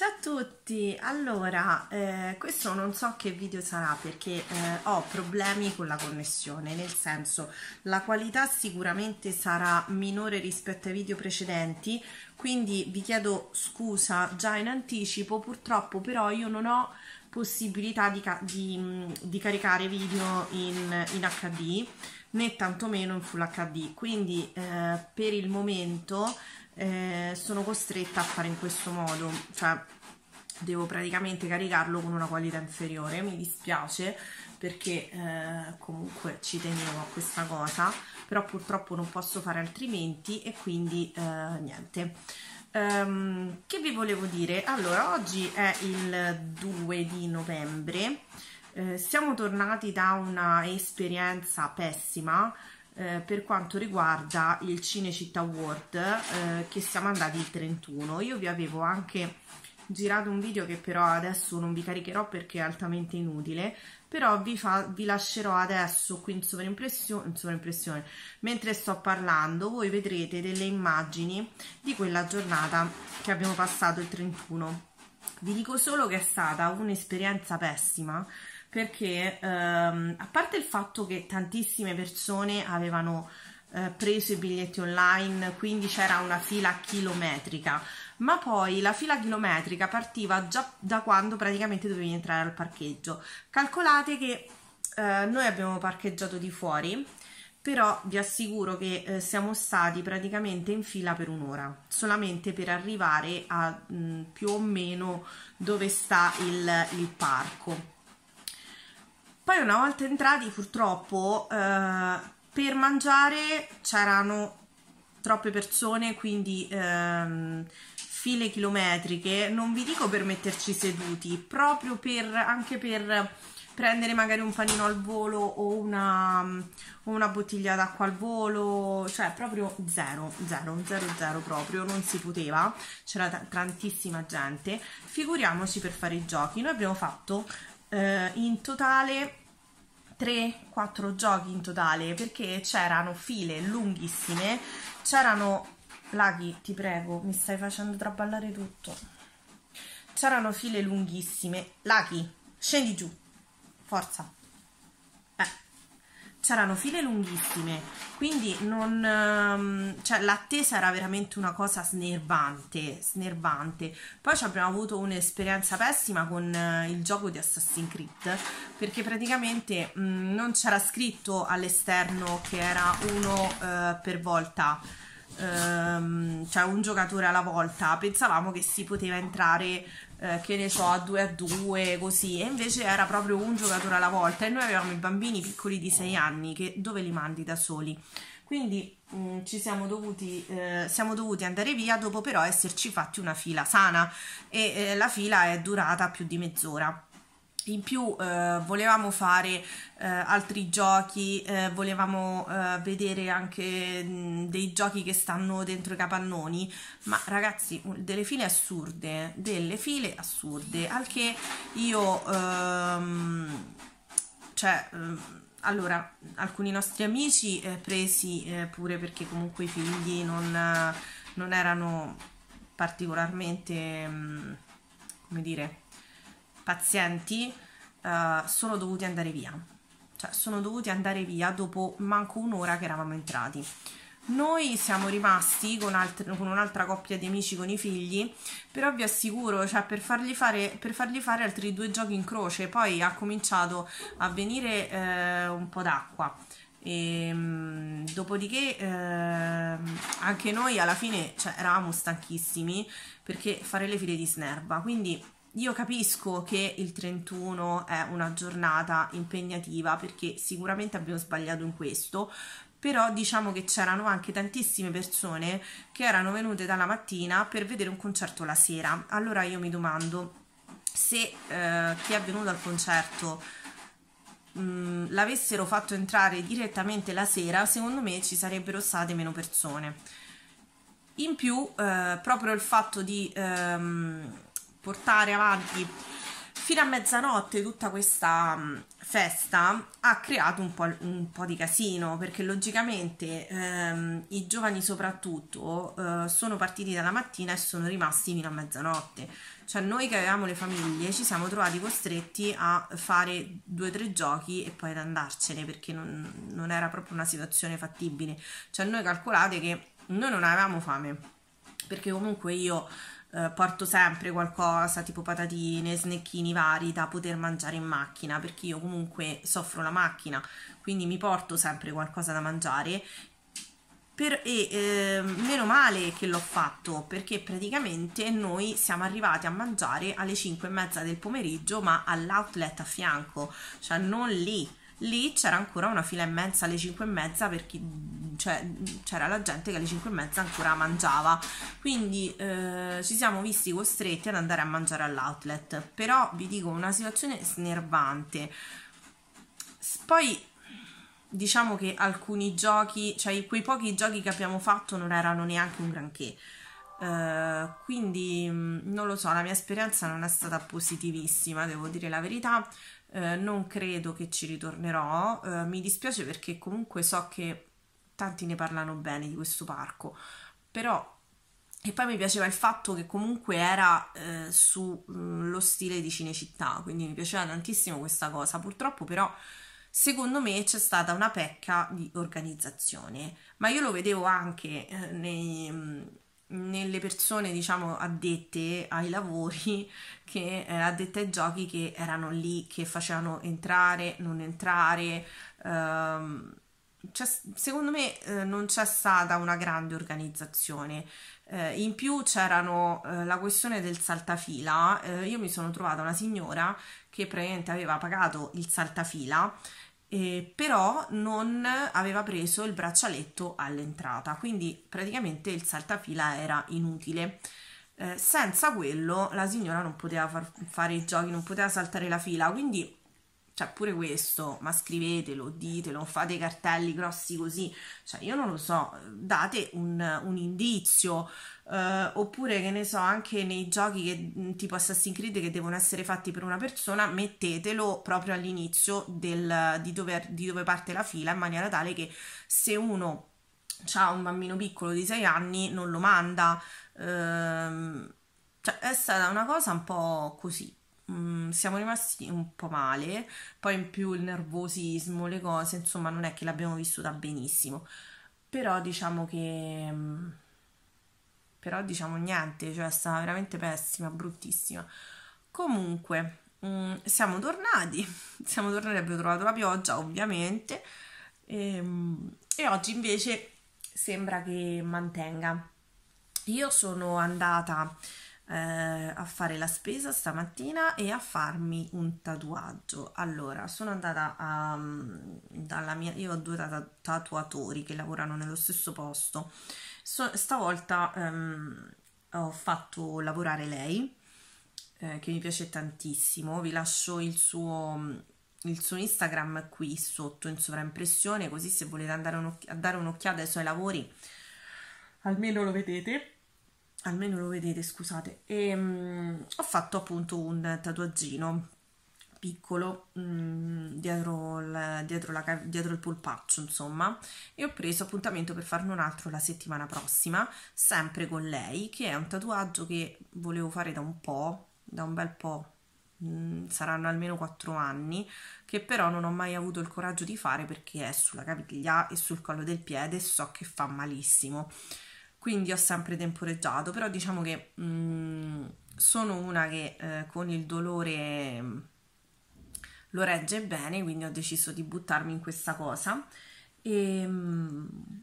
Ciao a tutti, allora eh, questo non so che video sarà perché eh, ho problemi con la connessione, nel senso la qualità sicuramente sarà minore rispetto ai video precedenti, quindi vi chiedo scusa già in anticipo, purtroppo però io non ho possibilità di, di, di caricare video in, in, HD né tantomeno in Full HD, quindi eh, per il momento eh, sono costretta a fare in questo modo, cioè devo praticamente caricarlo con una qualità inferiore, mi dispiace perché eh, comunque ci tenevo a questa cosa, però purtroppo non posso fare altrimenti e quindi eh, niente. Um, che vi volevo dire? Allora, oggi è il 2 di novembre, eh, siamo tornati da una esperienza pessima eh, per quanto riguarda il Cinecittà World eh, che siamo andati il 31 io vi avevo anche girato un video che però adesso non vi caricherò perché è altamente inutile però vi, fa, vi lascerò adesso qui in sovraimpressione, in sovraimpressione mentre sto parlando voi vedrete delle immagini di quella giornata che abbiamo passato il 31 vi dico solo che è stata un'esperienza pessima perché ehm, a parte il fatto che tantissime persone avevano eh, preso i biglietti online, quindi c'era una fila chilometrica, ma poi la fila chilometrica partiva già da quando praticamente dovevi entrare al parcheggio. Calcolate che eh, noi abbiamo parcheggiato di fuori, però vi assicuro che eh, siamo stati praticamente in fila per un'ora, solamente per arrivare a mh, mm, più o meno dove sta il, il parco poi una volta entrati purtroppo eh, per mangiare c'erano troppe persone, quindi ehm, file chilometriche, non vi dico per metterci seduti, proprio per, anche per prendere magari un panino al volo o una, o una bottiglia d'acqua al volo, cioè proprio zero, zero, zero, zero proprio, non si poteva, c'era tantissima gente, figuriamoci per fare i giochi, noi abbiamo fatto eh, in totale 3-4 giochi in totale perché c'erano file lunghissime, c'erano... Laghi, ti prego, mi stai facendo traballare tutto. C'erano file lunghissime. Laghi, scendi giù. Forza c'erano file lunghissime, quindi non, ehm, cioè, l'attesa era veramente una cosa snervante, snervante. Poi abbiamo avuto un'esperienza pessima con eh, il gioco di Assassin's Creed, perché praticamente mh, mm, non c'era scritto all'esterno che era uno eh, per volta, ehm, cioè un giocatore alla volta. Pensavamo che si poteva entrare eh, che ne so, a due a due, così, e invece era proprio un giocatore alla volta e noi avevamo i bambini piccoli di sei anni che dove li mandi da soli? Quindi mh, mm, ci siamo dovuti, eh, siamo dovuti, andare via dopo però esserci fatti una fila sana e eh, la fila è durata più di mezz'ora in più eh, volevamo fare eh, altri giochi, eh, volevamo eh, vedere anche mh, mm, dei giochi che stanno dentro i capannoni, ma ragazzi delle file assurde, delle file assurde, al che io, ehm, cioè, ehm, allora, alcuni nostri amici eh, presi eh, pure perché comunque i figli non, non erano particolarmente, mh, mm, come dire, pazienti eh, sono dovuti andare via, cioè sono dovuti andare via dopo manco un'ora che eravamo entrati. Noi siamo rimasti con, alt- con, un'altra coppia di amici con i figli, però vi assicuro, cioè, per, fargli fare, per, fargli fare, altri due giochi in croce, poi ha cominciato a venire eh, un po' d'acqua. E, ehm, dopodiché eh, anche noi alla fine cioè, eravamo stanchissimi perché fare le file di snerva, quindi io capisco che il 31 è una giornata impegnativa perché sicuramente abbiamo sbagliato in questo, però diciamo che c'erano anche tantissime persone che erano venute dalla mattina per vedere un concerto la sera. Allora io mi domando se eh, chi è venuto al concerto mh, mm, l'avessero fatto entrare direttamente la sera, secondo me ci sarebbero state meno persone. In più, eh, proprio il fatto di ehm, portare avanti fino a mezzanotte tutta questa mm, festa ha creato un po', un po di casino perché logicamente ehm, i giovani soprattutto eh, sono partiti dalla mattina e sono rimasti fino a mezzanotte cioè noi che avevamo le famiglie ci siamo trovati costretti a fare due o tre giochi e poi ad andarcene perché non, non era proprio una situazione fattibile cioè noi calcolate che noi non avevamo fame perché comunque io eh, porto sempre qualcosa tipo patatine, snecchini vari da poter mangiare in macchina perché io comunque soffro la macchina quindi mi porto sempre qualcosa da mangiare per, e eh, meno male che l'ho fatto perché praticamente noi siamo arrivati a mangiare alle 5 e mezza del pomeriggio ma all'outlet a fianco cioè non lì lì c'era ancora una fila immensa alle 5 e mezza per chi cioè, c'era la gente che alle 5 e mezza ancora mangiava quindi eh, ci siamo visti costretti ad andare a mangiare all'outlet però vi dico una situazione snervante poi diciamo che alcuni giochi cioè quei pochi giochi che abbiamo fatto non erano neanche un granché eh, quindi mm, non lo so, la mia esperienza non è stata positivissima, devo dire la verità. Eh, non credo che ci ritornerò, eh, mi dispiace perché comunque so che tanti ne parlano bene di questo parco, però e poi mi piaceva il fatto che comunque era eh, sullo mm, stile di Cinecittà, quindi mi piaceva tantissimo questa cosa. Purtroppo però secondo me c'è stata una pecca di organizzazione, ma io lo vedevo anche eh, nei mm, nelle persone, diciamo, addette ai lavori, che eh, addette ai giochi che erano lì, che facevano entrare, non entrare. Ehm, cioè, secondo me eh, non c'è stata una grande organizzazione. Eh, in più c'erano eh, la questione del saltafila. Eh, io mi sono trovata una signora che praticamente aveva pagato il saltafila eh, però non aveva preso il braccialetto all'entrata, quindi praticamente il saltafila era inutile. Eh, senza quello la signora non poteva far, fare i giochi, non poteva saltare la fila, quindi cioè pure questo, ma scrivetelo, ditelo, fate i cartelli grossi così, cioè io non lo so, date un, un indizio, eh, oppure che ne so, anche nei giochi che, mm, tipo Assassin's Creed che devono essere fatti per una persona, mettetelo proprio all'inizio del, di, dove, di dove parte la fila, in maniera tale che se uno ha un bambino piccolo di 6 anni non lo manda, ehm, cioè è stata una cosa un po' così. Mm, siamo rimasti un po' male, poi in più il nervosismo, le cose, insomma non è che l'abbiamo vissuta benissimo, però diciamo che... Mm, però diciamo niente, cioè è stata veramente pessima, bruttissima. Comunque, mh, mm, siamo tornati, siamo tornati, abbiamo trovato la pioggia ovviamente e, e oggi invece sembra che mantenga. Io sono andata eh, a fare la spesa stamattina e a farmi un tatuaggio. Allora, sono andata a, mm, dalla mia... Io ho due tatuatori che lavorano nello stesso posto. So, stavolta ehm, ho fatto lavorare lei, eh, che mi piace tantissimo. Vi lascio il suo mm, il suo Instagram qui sotto in sovraimpressione, così se volete andare a dare un'occhiata ai suoi lavori almeno lo vedete almeno lo vedete, scusate, e, ehm, mh, ho fatto appunto un tatuaggino piccolo mh, mm, dietro, il, dietro, la, dietro il polpaccio insomma e ho preso appuntamento per farne un altro la settimana prossima sempre con lei che è un tatuaggio che volevo fare da un po' da un bel po' mm, saranno almeno 4 anni che però non ho mai avuto il coraggio di fare perché è sulla caviglia e sul collo del piede so che fa malissimo quindi ho sempre temporeggiato, però diciamo che mh, mm, sono una che eh, con il dolore mh, mm, lo regge bene, quindi ho deciso di buttarmi in questa cosa. E, ehm, mh,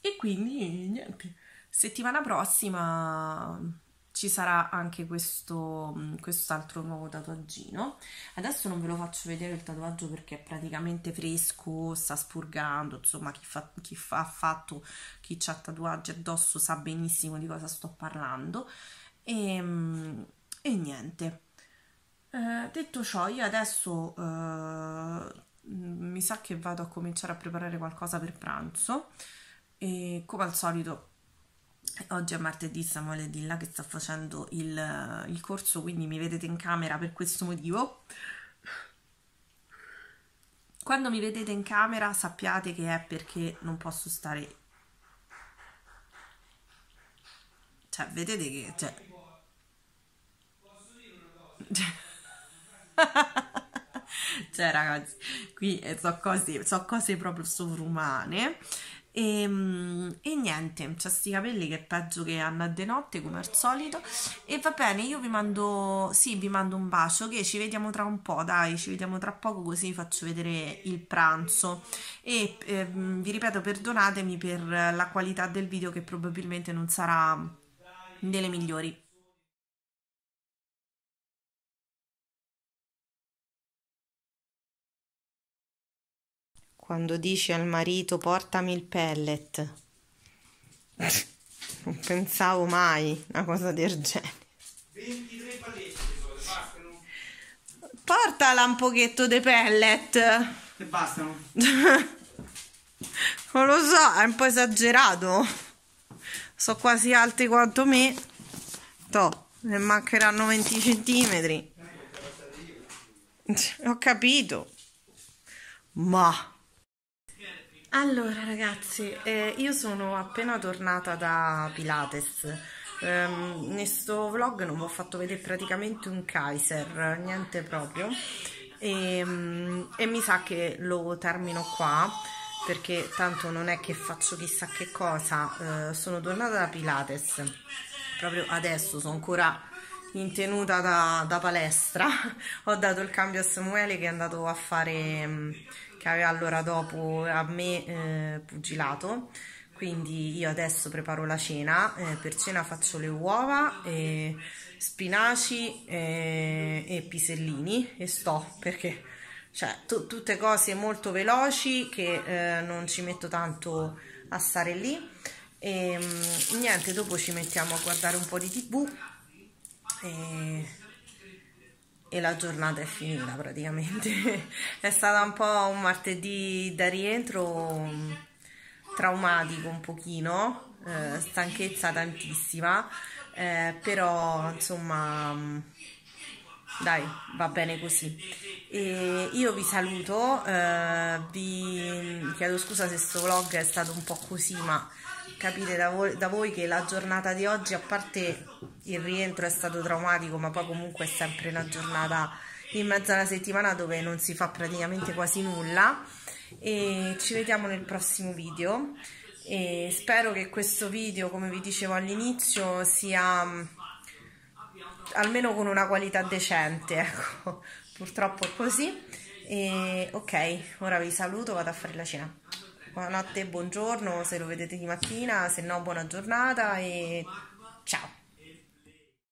e quindi niente, settimana prossima ci sarà anche questo mm, quest'altro nuovo tatuaggino adesso non ve lo faccio vedere il tatuaggio perché è praticamente fresco sta spurgando insomma chi, fa, chi fa, ha fatto chi ha tatuaggi addosso sa benissimo di cosa sto parlando e, mm, e niente eh, detto ciò io adesso eh, mm, mi sa che vado a cominciare a preparare qualcosa per pranzo e come al solito Oggi è martedì Samuele di là che sta facendo il, il corso, quindi mi vedete in camera per questo motivo. Quando mi vedete in camera sappiate che è perché non posso stare... Cioè, vedete che... Cioè... cioè ragazzi, qui eh, sono cose, so cose proprio sovrumane. E, ehm, e, niente, c'ha sti capelli che è peggio che Anna de notte come al solito. E va bene, io vi mando, sì, vi mando un bacio che ci vediamo tra un po', dai, ci vediamo tra poco così vi faccio vedere il pranzo. E eh, vi ripeto, perdonatemi per la qualità del video che probabilmente non sarà delle migliori. quando dici al marito portami il pellet. non pensavo mai una cosa del genere. 23 paletti sono, Portala un pochetto di pellet. E bastano. non lo so, è un po' esagerato. So quasi alti quanto me. Toh, ne mancheranno 20 centimetri. Ho capito. Ma... Allora ragazzi, eh, io sono appena tornata da Pilates. Eh, in sto vlog non vi ho fatto vedere praticamente un Kaiser, niente proprio. E, ehm, e mi sa che lo termino qua perché tanto non è che faccio chissà che cosa. Eh, sono tornata da Pilates proprio adesso, sono ancora in tenuta da, da palestra. ho dato il cambio a Samuele che è andato a fare mm, che aveva allora dopo a me eh, pugilato. Quindi io adesso preparo la cena, eh, per cena faccio le uova, e spinaci e, eh, e pisellini e sto perché cioè t- tutte cose molto veloci che eh, non ci metto tanto a stare lì e ehm, niente dopo ci mettiamo a guardare un po' di tv e e la giornata è finita praticamente. è stato un po' un martedì da rientro mm, traumatico un pochino, eh, stanchezza tantissima, eh, però insomma mm, dai, va bene così. E io vi saluto, eh, vi chiedo scusa se sto vlog è stato un po' così, ma capire da voi, da voi, che la giornata di oggi, a parte il rientro è stato traumatico, ma poi comunque è sempre una giornata in mezzo alla settimana dove non si fa praticamente quasi nulla e ci vediamo nel prossimo video e spero che questo video come vi dicevo all'inizio sia mm, almeno con una qualità decente ecco purtroppo è così e ok ora vi saluto vado a fare la cena Buonanotte buongiorno se lo vedete di mattina, se no buona giornata e ciao.